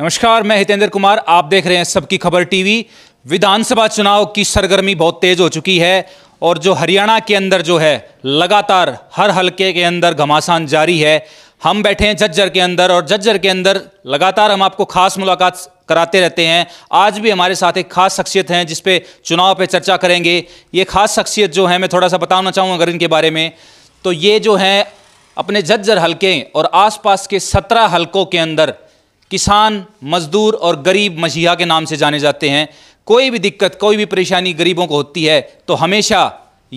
नमस्कार मैं हितेंद्र कुमार आप देख रहे हैं सबकी खबर टीवी विधानसभा चुनाव की सरगर्मी बहुत तेज हो चुकी है और जो हरियाणा के अंदर जो है लगातार हर हलके के अंदर घमासान जारी है हम बैठे हैं जज्जर के अंदर और जज्जर के अंदर लगातार हम आपको खास मुलाकात कराते रहते हैं आज भी हमारे साथ एक खास शख्सियत हैं जिसपे चुनाव पे चर्चा करेंगे ये खास शख्सियत जो है मैं थोड़ा सा बताना चाहूँगा अगर इनके बारे में तो ये जो हैं अपने जज्जर हल्के और आसपास के सत्रह हलकों के अंदर किसान मज़दूर और गरीब मसीहा के नाम से जाने जाते हैं कोई भी दिक्कत कोई भी परेशानी गरीबों को होती है तो हमेशा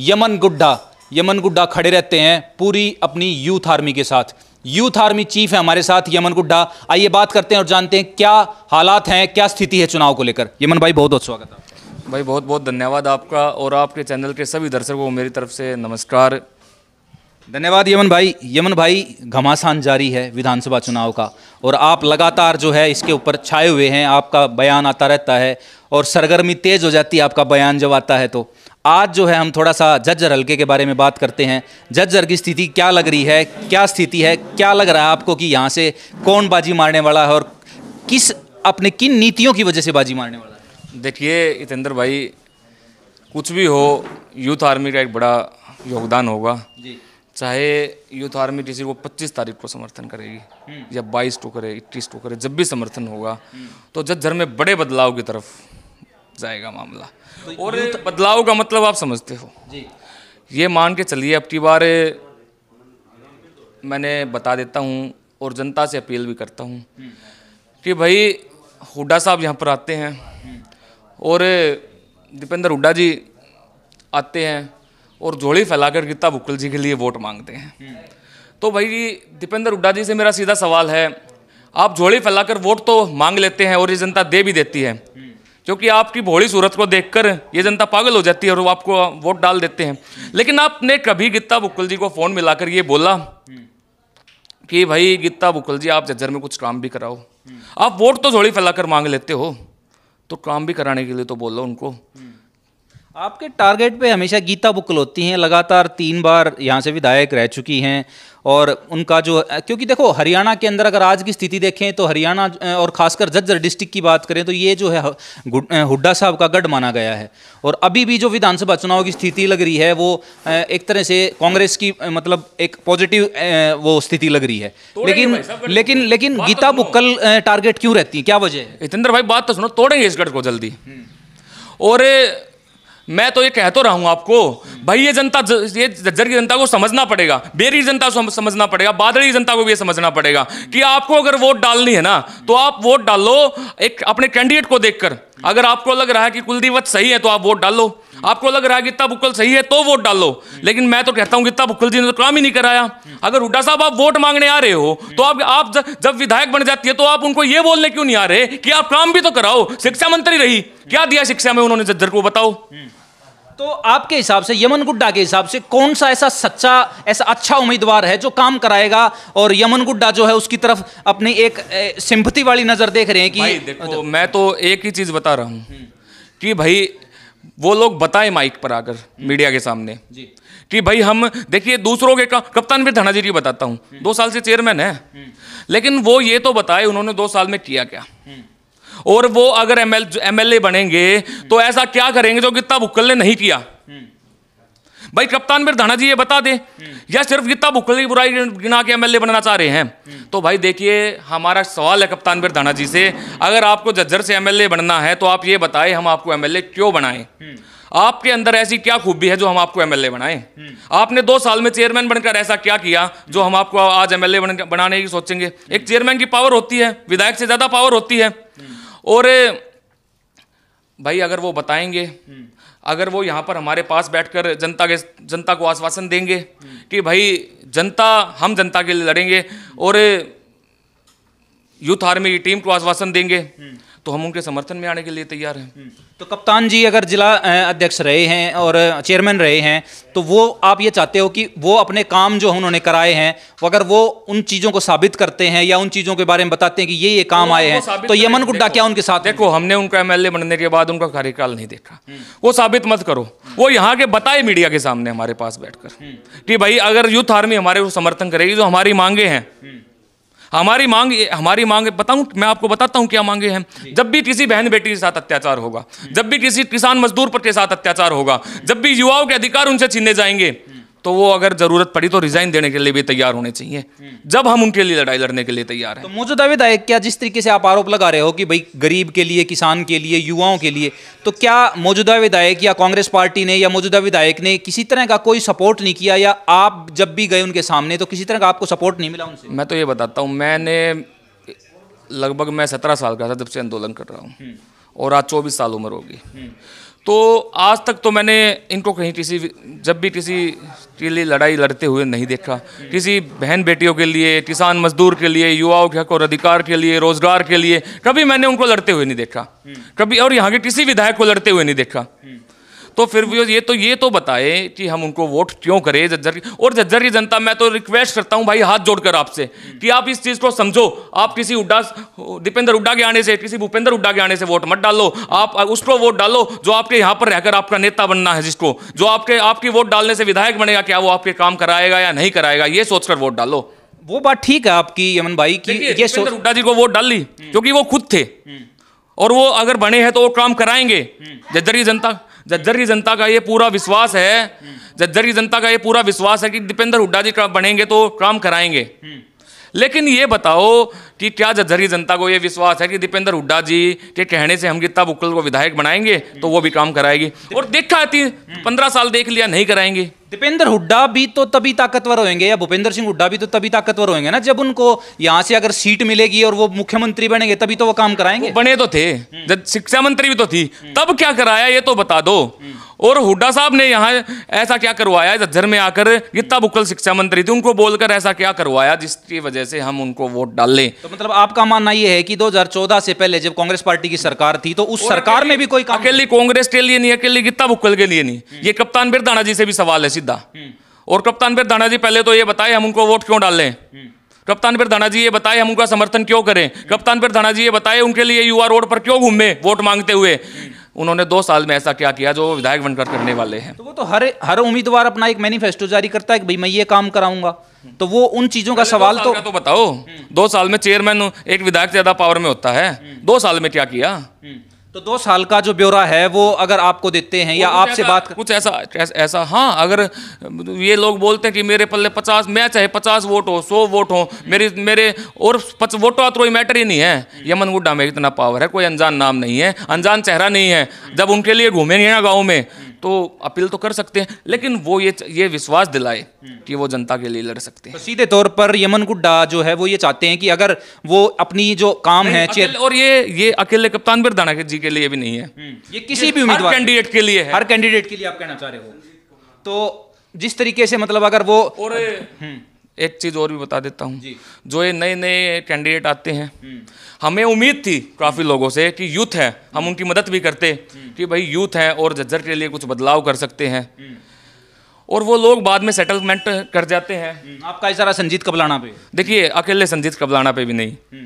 यमन गुड्डा यमन गुड्डा खड़े रहते हैं पूरी अपनी यूथ आर्मी के साथ यूथ आर्मी चीफ है हमारे साथ यमन गुड्डा आइए बात करते हैं और जानते हैं क्या हालात हैं क्या स्थिति है चुनाव को लेकर यमन भाई बहुत बहुत स्वागत है भाई बहुत बहुत धन्यवाद आपका और आपके चैनल के सभी दर्शकों को मेरी तरफ से नमस्कार धन्यवाद यमन भाई यमन भाई घमासान जारी है विधानसभा चुनाव का और आप लगातार जो है इसके ऊपर छाए हुए हैं आपका बयान आता रहता है और सरगर्मी तेज़ हो जाती है आपका बयान जब आता है तो आज जो है हम थोड़ा सा जज्जर हल्के के बारे में बात करते हैं जज्जर की स्थिति क्या लग रही है क्या स्थिति है क्या लग रहा है आपको कि यहाँ से कौन बाजी मारने वाला है और किस अपने किन नीतियों की वजह से बाजी मारने वाला है देखिए जितेंद्र भाई कुछ भी हो यूथ आर्मी का एक बड़ा योगदान होगा जी चाहे यूथ आर्मी टीसी वो 25 तारीख को समर्थन करेगी हम्म। या 22 को करे 21 को करे जब भी समर्थन होगा तो जज्जर में बड़े बदलाव की तरफ जाएगा मामला तो और बदलाव का मतलब आप समझते हो जी ये मान के चलिए अब की बार मैंने बता देता हूँ और जनता से अपील भी करता हूँ हम्म। कि भाई हुड्डा साहब यहाँ पर आते हैं हम्म। और दीपेंद्र हुड्डा जी आते हैं और झोली फैलाकर गीता बुक्कल जी के लिए वोट मांगते हैं तो भाई दीपेंद्र हुड्डा जी से मेरा सीधा सवाल है आप झोली फैलाकर वोट तो मांग लेते हैं और ये जनता दे भी देती है क्योंकि आपकी भोली सूरत को देखकर ये जनता पागल हो जाती है और वो आपको वोट डाल देते हैं लेकिन आपने कभी गीता बुक्कल जी को फ़ोन मिलाकर ये बोला कि भाई गीता बुक्कल जी आप जज्जर में कुछ काम भी कराओ आप वोट तो झोली फैलाकर मांग लेते हो तो काम भी कराने के लिए तो बोलो उनको आपके टारगेट पे हमेशा गीता बुक्कल होती हैं लगातार तीन बार यहाँ से विधायक रह चुकी हैं और उनका जो क्योंकि देखो हरियाणा के अंदर अगर आज की स्थिति देखें तो हरियाणा और खासकर जज्जर डिस्ट्रिक्ट की बात करें तो ये जो है हुड्डा साहब का गढ़ माना गया है और अभी भी जो विधानसभा चुनाव की स्थिति लग रही है वो एक तरह से कांग्रेस की मतलब एक पॉजिटिव वो स्थिति लग रही है लेकिन लेकिन लेकिन गीता तो बुक्कल टारगेट क्यों रहती है क्या वजह है जितेंद्र भाई बात तो सुनो तोड़ेंगे इस गढ़ को जल्दी हम्म। और मैं तो ये कह तो रहा हूं आपको भाई ये जनता ये जज्जर की जनता को समझना पड़ेगा बेरी जनता को समझना पड़ेगा बादली जनता को भी ये समझना पड़ेगा कि आपको अगर वोट डालनी है ना तो आप वोट डालो एक अपने कैंडिडेट को देखकर अगर आपको लग रहा है कि कुलदीप वत्स सही है तो आप वोट डालो आपको लग रहा है गीता बुक्कल सही है तो वोट डालो लेकिन मैं तो कहता हूं गीता बुक्कल जी ने तो काम ही नहीं कराया अगर हुड्डा साहब आप वोट मांगने आ रहे हो तो आप आप जब विधायक बन जाती है तो आप उनको ये बोलने क्यों नहीं आ रहे कि आप काम भी तो कराओ शिक्षा मंत्री रही क्या दिया शिक्षा में उन्होंने जज्जर को बताओ तो आपके हिसाब से यमन गुड्डा के हिसाब से कौन सा ऐसा सच्चा ऐसा अच्छा उम्मीदवार है जो काम कराएगा और यमन गुड्डा जो है उसकी तरफ अपनी एक सिंपति वाली नज़र देख रहे हैं कि भाई देखो अच्छा। मैं तो एक ही चीज़ बता रहा हूँ हम्म। कि भाई वो लोग बताएं माइक पर आकर हम्म। मीडिया के सामने कि भाई हम देखिए दूसरों के कप्तान भी धनाजी की बताता हूँ हम्म। दो साल से चेयरमैन है लेकिन वो ये तो बताए उन्होंने दो साल में किया क्या और वो अगर एमएल एमएलए बनेंगे तो ऐसा क्या करेंगे जो गीता बुक्कल ने नहीं किया भाई कप्तान मेरे धाना जी ये बता दे या सिर्फ गीता बुक्कल की बुराई गिना के एमएलए बनना चाह रहे हैं तो भाई देखिए हमारा सवाल है कप्तान मेरे धाना जी से अगर आपको जज्जर से एमएलए बनना है तो आप ये बताएं हम आपको एमएलए क्यों बनाएं आपके अंदर ऐसी क्या खूबी है जो हम आपको एमएलए बनाए आपने दो साल में चेयरमैन बनकर ऐसा क्या किया जो हम आपको आज एमएलए बनाने की सोचेंगे एक चेयरमैन की पावर होती है विधायक से ज्यादा पावर होती है और भाई अगर वो बताएंगे अगर वो यहाँ पर हमारे पास बैठकर जनता के जनता को आश्वासन देंगे कि भाई जनता हम जनता के लिए लड़ेंगे और यूथ आर्मी की टीम को आश्वासन देंगे तो हम उनके समर्थन में आने के लिए तैयार हैं हम्म। तो कप्तान जी अगर जिला अध्यक्ष रहे हैं और चेयरमैन रहे हैं तो वो आप ये चाहते हो कि वो अपने काम जो उन्होंने कराए हैं अगर वो उन चीज़ों को साबित करते हैं या उन चीज़ों के बारे में बताते हैं कि ये ये काम आए हैं तो यमन गुड्डा क्या उनके साथ देखो हमने उनका एमएलए बनने के बाद उनका कार्यकाल नहीं देखा हम्म। वो साबित मत करो हम्म। वो यहाँ के बताए मीडिया के सामने हमारे पास बैठकर कि भाई अगर यूथ आर्मी हमारे समर्थन करेगी जो तो हमारी मांगे हैं हमारी मांग हमारी मांग बताऊं मैं आपको बताता हूं क्या मांगे हैं जब भी किसी बहन बेटी के साथ अत्याचार होगा जब भी किसी किसान मजदूर पर के साथ अत्याचार होगा जब भी युवाओं के अधिकार उनसे छीने जाएंगे तो वो अगर जरूरत पड़ी तो रिजाइन देने के लिए भी तैयार होने चाहिए जब हम उनके लिए लड़ाई लड़ने के लिए तैयार हैं तो मौजूदा विधायक क्या जिस तरीके से आप आरोप लगा रहे हो कि भाई गरीब के लिए किसान के लिए युवाओं के लिए तो क्या मौजूदा विधायक या कांग्रेस पार्टी ने या मौजूदा विधायक ने किसी तरह का कोई सपोर्ट नहीं किया या आप जब भी गए उनके सामने तो किसी तरह का आपको सपोर्ट नहीं मिला उनसे मैं तो ये बताता हूँ मैंने लगभग मैं सत्रह साल का था जब से आंदोलन कर रहा हूँ हम्म। और आज चौबीस साल उम्र होगी हम्म। तो आज तक तो मैंने इनको कहीं किसी जब भी किसी के लिए लड़ाई लड़ते हुए नहीं देखा किसी बहन बेटियों के लिए किसान मजदूर के लिए युवाओं के हक और अधिकार के लिए रोजगार के लिए कभी मैंने उनको लड़ते हुए नहीं देखा कभी और यहाँ के किसी विधायक को लड़ते हुए नहीं देखा तो फिर भी ये तो ये तो बताए कि हम उनको वोट क्यों करें जज्जर की और जज्जर की जनता मैं तो रिक्वेस्ट करता हूँ भाई हाथ जोड़कर आपसे कि आप इस चीज़ को समझो आप किसी उड्डा दीपेंद्र उड्डा के आने से किसी भूपेंद्र उड्डा के आने से वोट मत डालो आप उसको वोट डालो जो आपके यहाँ पर रहकर आपका नेता बनना है जिसको जो आपके आपकी वोट डालने से विधायक बनेगा क्या वो आपके काम कराएगा या नहीं कराएगा ये सोचकर वोट डालो वो बात ठीक है आपकी यमन भाई की ये हुड्डा जी को वोट डाल ली हम्म। क्योंकि वो खुद थे हम्म। और वो अगर बने हैं तो वो काम कराएंगे हम्म। जज्जरी जनता जज्जरी जनता का ये पूरा विश्वास है जज्जरी जनता का ये पूरा विश्वास है कि दीपेंद्र हुड्डा जी बनेंगे तो काम कराएंगे लेकिन ये बताओ कि क्या जज्जरी जनता को ये विश्वास है कि दीपेंद्र हुड्डा जी के कहने से हम गीता बुक्कल को विधायक बनाएंगे तो वो भी काम कराएगी और देखा थी पंद्रह साल देख लिया नहीं कराएंगे दीपेंद्र हुड्डा भी तो तभी ताकतवर होंगे या भूपेंद्र सिंह हुड्डा भी तो तभी ताकतवर होंगे ना जब उनको यहाँ से अगर सीट मिलेगी और वो मुख्यमंत्री बनेंगे तभी तो वो काम कराएंगे बने तो थे हम्म। जब शिक्षा मंत्री भी तो थी तब क्या कराया ये तो बता दो हम्म। और हुड्डा साहब ने यहाँ ऐसा क्या करवाया झज्जर में आकर गीता बुक्कल शिक्षा मंत्री थे उनको बोलकर ऐसा क्या करवाया जिसकी वजह से हम उनको वोट डाल लें तो मतलब आपका मानना यह है कि 2014 से पहले जब कांग्रेस पार्टी की सरकार थी तो उस सरकार में भी कोई अकेली कांग्रेस के लिए नहीं अकेली गीता बुक्कल के लिए नहीं हम्म। ये कप्तान बिरदाना जी से भी सवाल है सीधा हम्म। और कप्तान बिरदाना जी पहले तो ये बताए हम उनको वोट क्यों डाल लें हम्म। कप्तान बिरधाना जी ये बताए हम उनका समर्थन क्यों करें कप्तान बिरधाना जी ये बताए उनके लिए युवा रोड पर क्यों घूमे वोट मांगते हुए उन्होंने दो साल में ऐसा क्या किया जो विधायक बनकर करने वाले हैं तो वो तो हर हर उम्मीदवार अपना एक मैनिफेस्टो जारी करता है कि भाई मैं ये काम कराऊंगा तो वो उन चीज़ों का सवाल तो तो बताओ हम्म। दो साल में चेयरमैन एक विधायक से ज़्यादा पावर में होता है हम्म। दो साल में क्या किया हम्म। तो दो साल का जो ब्यौरा है वो अगर आपको देते हैं या आपसे बात कर... कुछ ऐसा ऐसा हाँ अगर ये लोग बोलते हैं कि मेरे पल्ले पचास मैं चाहे पचास वोट हो सौ वोट हो मेरे मेरे और पच वोटों तो कोई मैटर ही नहीं है यमन गुड्डा में इतना पावर है कोई अनजान नाम नहीं है अनजान चेहरा नहीं है जब उनके लिए घूमेंगे ना गाँव में तो अपील तो कर सकते हैं लेकिन वो ये ये विश्वास दिलाए कि वो जनता के लिए लड़ सकते हैं तो सीधे तौर पर यमन गुड्डा जो है वो ये चाहते हैं कि अगर वो अपनी जो काम है और ये ये अकेले कप्तान बिरदाना के जी के लिए भी नहीं है हम्म। ये किसी भी उम्मीदवार कैंडिडेट के लिए है हर कैंडिडेट के लिए आप कहना चाह रहे हो तो जिस तरीके से मतलब अगर वो और हम्म। एक चीज़ और भी बता देता हूँ जो ये नए नए कैंडिडेट आते हैं हम्म। हमें उम्मीद थी काफ़ी लोगों से कि यूथ है हम उनकी मदद भी करते कि भाई यूथ है और जज्जर के लिए कुछ बदलाव कर सकते हैं और वो लोग बाद में सेटलमेंट कर जाते हैं आपका इशारा संजीत कबलाना पे देखिए अकेले संजीत कबलाना पे भी नहीं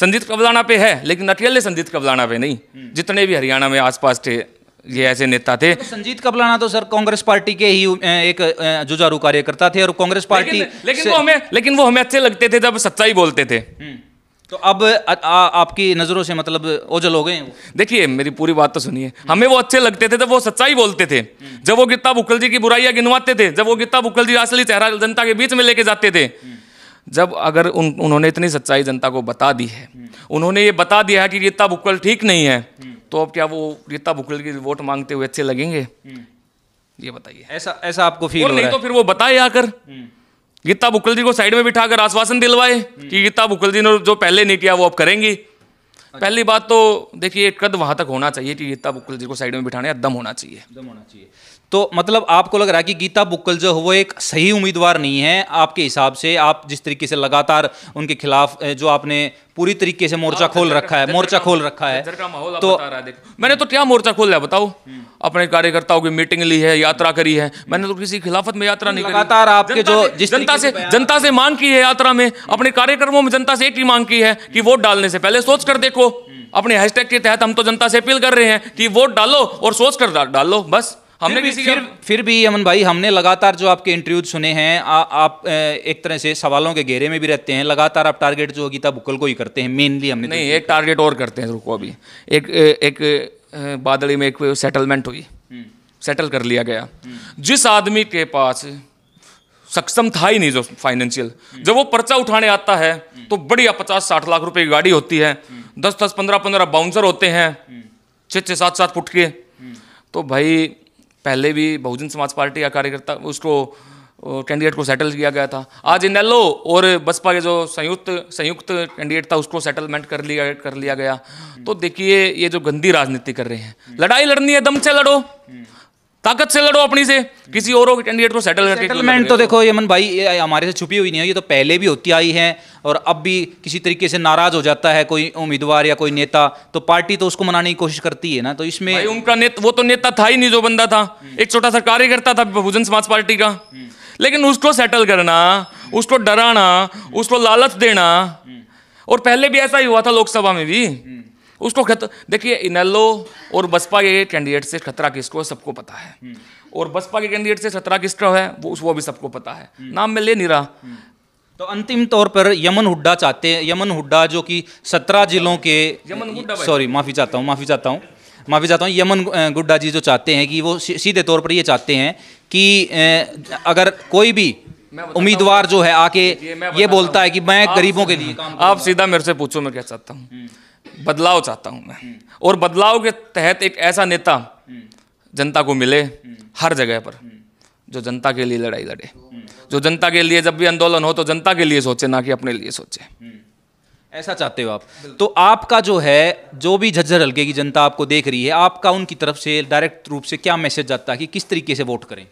संदीप कबलाना पे है लेकिन ने संदीप कबलाना पे नहीं हम्म। जितने भी हरियाणा में आसपास थे ये ऐसे नेता थे तो संजीत कबलाना तो सर कांग्रेस पार्टी के ही एक जुजारू कार्यकर्ता थे और कांग्रेस पार्टी लेकिन, लेकिन वो हमें लेकिन वो हमें अच्छे लगते थे जब सच्चाई बोलते थे हम्म। तो अब आ, आ, आपकी नज़रों से मतलब ओझल हो गए देखिए मेरी पूरी बात तो सुनिए हमें वो अच्छे लगते थे जब वो सच्चाई बोलते थे हम्म। जब वो गीता बुकल जी की बुराइयां गिनवाते थे जब वो गीता बुकल जी असली चेहरा जनता के बीच में लेके जाते थे जब अगर उन उन्होंने इतनी सच्चाई जनता को बता दी है उन्होंने ये बता दिया है कि रीता बुक्कल ठीक नहीं है तो अब क्या वो रीता बुक्कल की वोट मांगते हुए अच्छे लगेंगे ये बताइए ऐसा ऐसा आपको फील हो नहीं तो फिर वो बताए आकर गीता बुक्कल जी को साइड में बिठाकर आश्वासन दिलवाए कि गीता बुक्कल जी ने जो पहले नहीं किया वो अब करेंगी अच्छा। पहली बात तो देखिए कद वहां तक होना चाहिए कि गीता बुक्कल जी को साइड में बिठाने दम होना चाहिए दम होना चाहिए तो मतलब आपको लग रहा है कि गीता बुक्कल जो वो एक सही उम्मीदवार नहीं है आपके हिसाब से आप जिस तरीके से लगातार उनके खिलाफ जो आपने पूरी तरीके से मोर्चा हाँ, खोल रखा है मोर्चा खोल रखा है तो मैंने तो क्या मोर्चा खोल है बताओ हम्म। अपने कार्यकर्ताओं की मीटिंग ली है यात्रा करी है मैंने तो किसी खिलाफत में यात्रा नहीं लगातार आपके जो जिस जनता से जनता से मांग की है यात्रा में अपने कार्यक्रमों में जनता से एक ही मांग की है कि हम्म। वोट डालने से पहले सोच कर देखो हम्म। अपने हैशटैग के तहत हम तो जनता से अपील कर रहे हैं कि वोट डालो और सोच कर डालो बस हमने फिर भी, फिर फिर भी अमन भाई हमने लगातार जो आपके इंटरव्यूज सुने हैं आ, आप एक तरह से सवालों के घेरे में भी रहते हैं लगातार आप टारगेट जो गीता बुक्कल को ही करते हैं मेनली हमने नहीं तो- एक टारगेट और करते हैं रुको अभी एक एक बादली में एक सेटलमेंट हुई सेटल हम्म। कर लिया गया हम्म। जिस आदमी के पास सक्षम था ही नहीं जो फाइनेंशियल हम्म। जब वो पर्चा उठाने आता है तो बढ़िया पचास साठ लाख रुपए की गाड़ी होती है दस दस पंद्रह पंद्रह बाउंसर होते हैं छः छः सात सात फुट के तो भाई पहले भी बहुजन समाज पार्टी का कार्यकर्ता उसको कैंडिडेट को सेटल किया गया था आज इनेलो और बसपा के जो संयुक्त संयुक्त कैंडिडेट था उसको सेटलमेंट कर लिया कर लिया गया तो देखिए ये जो गंदी राजनीति कर रहे हैं लड़ाई लड़नी है दम से लड़ो ताकत से लड़ो अपनी से किसी और कैंडिडेट को सेटल करके सेटलमेंट तो देखो यमन भाई हमारे से छुपी हुई नहीं है ये तो पहले भी होती आई है और अब भी किसी तरीके से नाराज हो जाता है कोई उम्मीदवार या कोई नेता तो पार्टी तो उसको मनाने की कोशिश करती है ना तो इसमें उनका नेता वो तो नेता था ही नहीं जो बंदा था एक छोटा सा कार्यकर्ता था बहुजन समाज पार्टी का लेकिन उसको सेटल करना उसको डराना उसको लालच देना और पहले भी ऐसा ही हुआ था लोकसभा में भी उसको खतर देखिए इनेलो और बसपा के कैंडिडेट से खतरा किसको सबको पता है हम्म। और बसपा के कैंडिडेट से खतरा किसका है वो वो भी सबको पता है हम्म। नाम में ले नहीं हम्म। तो अंतिम तौर पर यमन हुड्डा चाहते हैं यमन हुड्डा जो कि सत्रह जिलों के यमन हुड्डा सॉरी माफ़ी चाहता हूँ माफ़ी चाहता हूँ माफ़ी चाहता हूँ यमन गुड्डा जी जो चाहते हैं कि वो सीधे तौर पर ये चाहते हैं कि अगर कोई भी उम्मीदवार जो है आके ये, ये बोलता है कि मैं गरीबों के लिए आप सीधा मेरे से पूछो मैं क्या चाहता हूँ बदलाव चाहता हूं मैं और बदलाव के तहत एक ऐसा नेता जनता को मिले हर जगह पर जो जनता के लिए लड़ाई लड़े जो जनता के लिए जब भी आंदोलन हो तो जनता के लिए सोचे ना कि अपने लिए सोचे ऐसा चाहते हो आप तो आपका जो है जो भी झज्जर हल्के की जनता आपको देख रही है आपका उनकी तरफ से डायरेक्ट रूप से क्या मैसेज जाता है कि किस तरीके से वोट करें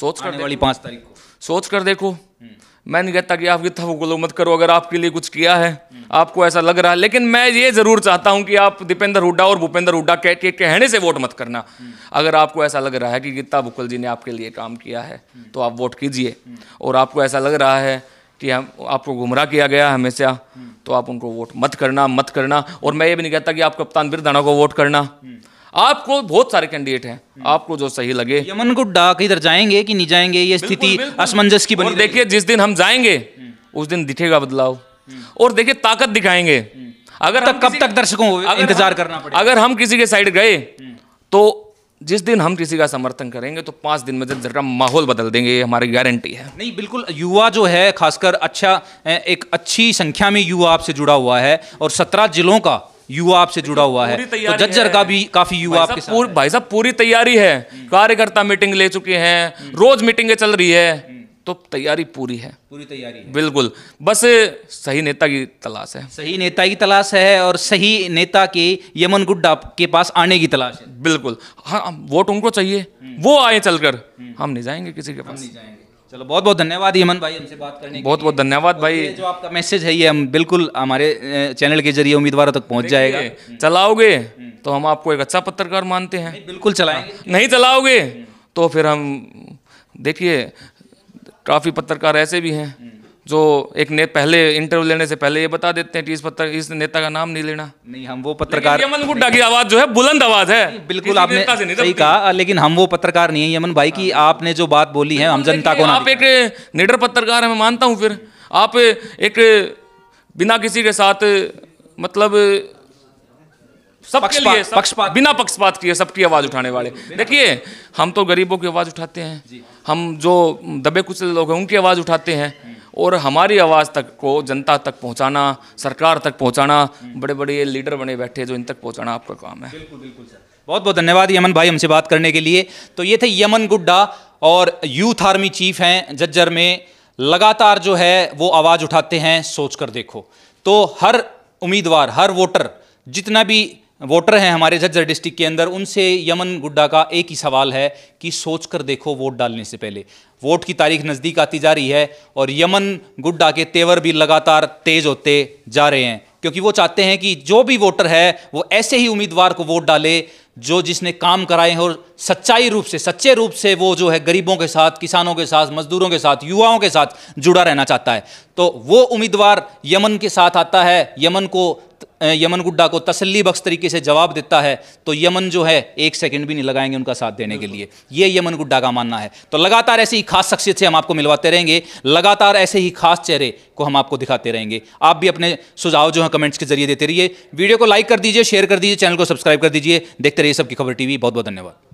सोच कर वाली पांच तारीख को सोच कर देखो मैं नहीं कहता कि आप ये तवक्ल मत करो अगर आपके लिए कुछ किया है आपको ऐसा लग रहा है लेकिन मैं ये ज़रूर चाहता हूं कि आप दीपेंद्र हुड्डा और भूपेंद्र हुड्डा के, के कहने से वोट मत करना अगर आपको ऐसा लग रहा है कि गीता बुक्कल जी ने आपके लिए काम किया है तो आप वोट कीजिए और आपको ऐसा लग रहा है कि हम आपको गुमराह किया गया हमेशा तो आप उनको वोट मत करना मत करना और मैं ये भी नहीं कहता कि आप कप्तान बिरधाना को वोट करना आपको बहुत सारे कैंडिडेट हैं आपको जो सही लगे यमन को डाक इधर जाएंगे कि नहीं जाएंगे ये स्थिति असमंजस की बनी देखिए जिस दिन हम जाएंगे उस दिन दिखेगा बदलाव हम्म। और देखिए ताकत दिखाएंगे हम्म। अगर तक कब तक दर्शकों इंतजार करना पड़ेगा अगर हम किसी के साइड गए हम्म। तो जिस दिन हम किसी का समर्थन करेंगे तो पांच दिन में जब जरा माहौल बदल देंगे ये हमारी गारंटी है नहीं बिल्कुल युवा जो है खासकर अच्छा एक अच्छी संख्या में युवा आपसे जुड़ा हुआ है और सत्रह जिलों का युवा आपसे जुड़ा हुआ है तो जज्जर का भी काफी युवा आपके साथ भाई साहब पूरी तैयारी है हम्म। कार्यकर्ता मीटिंग ले चुके हैं हम्म। रोज मीटिंगे चल रही है हम्म। तो तैयारी पूरी है पूरी तैयारी है बिल्कुल बस सही नेता की तलाश है सही नेता की तलाश है और सही नेता की यमन गुड्डा के पास आने की तलाश है बिल्कुल हाँ वोट उनको चाहिए वो आए चलकर हम नहीं जाएंगे किसी के पास नहीं जाएंगे चलो बहुत बहुत धन्यवाद यमन भाई हमसे बात करने के बहुत बहुत धन्यवाद भाई जो आपका मैसेज है ये हम बिल्कुल हमारे चैनल के जरिए उम्मीदवारों तक पहुंच जाएगा हम्म। चलाओगे हम्म। तो हम आपको एक अच्छा पत्रकार मानते हैं बिल्कुल चलाएंगे हाँ, नहीं चलाओगे हम्म। तो फिर हम देखिए काफ़ी पत्रकार ऐसे भी हैं जो एक ने पहले इंटरव्यू लेने से पहले ये बता देते हैं कि इस पत्र इस नेता का नाम नहीं लेना नहीं हम वो पत्रकार यमन गुड्डा की आवाज जो है बुलंद आवाज है बिल्कुल आपने सही कहा लेकिन हम वो पत्रकार नहीं है यमन भाई की हाँ। आपने जो बात बोली है हम जनता को आप एक निडर पत्रकार है मैं मानता हूँ फिर आप एक बिना किसी के साथ मतलब के लिए सब, पक्षपात बिना पक्षपात किए सबकी आवाज़ उठाने वाले देखिए हम तो गरीबों की आवाज़ उठाते हैं हम जो दबे कुचले लोग हैं उनकी आवाज़ उठाते हैं हाँ। और हमारी आवाज़ तक को जनता तक पहुँचाना सरकार तक पहुँचाना बड़े बड़े लीडर बने बैठे जो इन तक पहुँचाना आपका काम है बिल्कुल बिल्कुल सर बहुत बहुत धन्यवाद यमन भाई हमसे बात करने के लिए तो ये थे यमन गुड्डा और यूथ आर्मी चीफ हैं जज्जर में लगातार जो है वो आवाज़ उठाते हैं सोच कर देखो तो हर उम्मीदवार हर वोटर जितना भी वोटर हैं हमारे झज्जर डिस्ट्रिक्ट के अंदर उनसे यमन गुड्डा का एक ही सवाल है कि सोच कर देखो वोट डालने से पहले वोट की तारीख नज़दीक आती जा रही है और यमन गुड्डा के तेवर भी लगातार तेज होते जा रहे हैं क्योंकि वो चाहते हैं कि जो भी वोटर है वो ऐसे ही उम्मीदवार को वोट डाले जो जिसने काम कराए हैं और सच्चाई रूप से सच्चे रूप से वो जो है गरीबों के साथ किसानों के साथ मजदूरों के साथ युवाओं के साथ जुड़ा रहना चाहता है तो वो उम्मीदवार यमन के साथ आता है यमन को यमन गुड्डा को तसल्ली बख्श तरीके से जवाब देता है तो यमन जो है एक सेकंड भी नहीं लगाएंगे उनका साथ देने के लिए ये यमन गुड्डा का मानना है तो लगातार ऐसी ही खास शख्सियत से हम आपको मिलवाते रहेंगे लगातार ऐसे ही खास चेहरे को हम आपको दिखाते रहेंगे आप भी अपने सुझाव जो है कमेंट्स के जरिए देते रहिए वीडियो को लाइक कर दीजिए शेयर कर दीजिए चैनल को सब्सक्राइब कर दीजिए देखते रहिए सबकी खबर टीवी बहुत बहुत धन्यवाद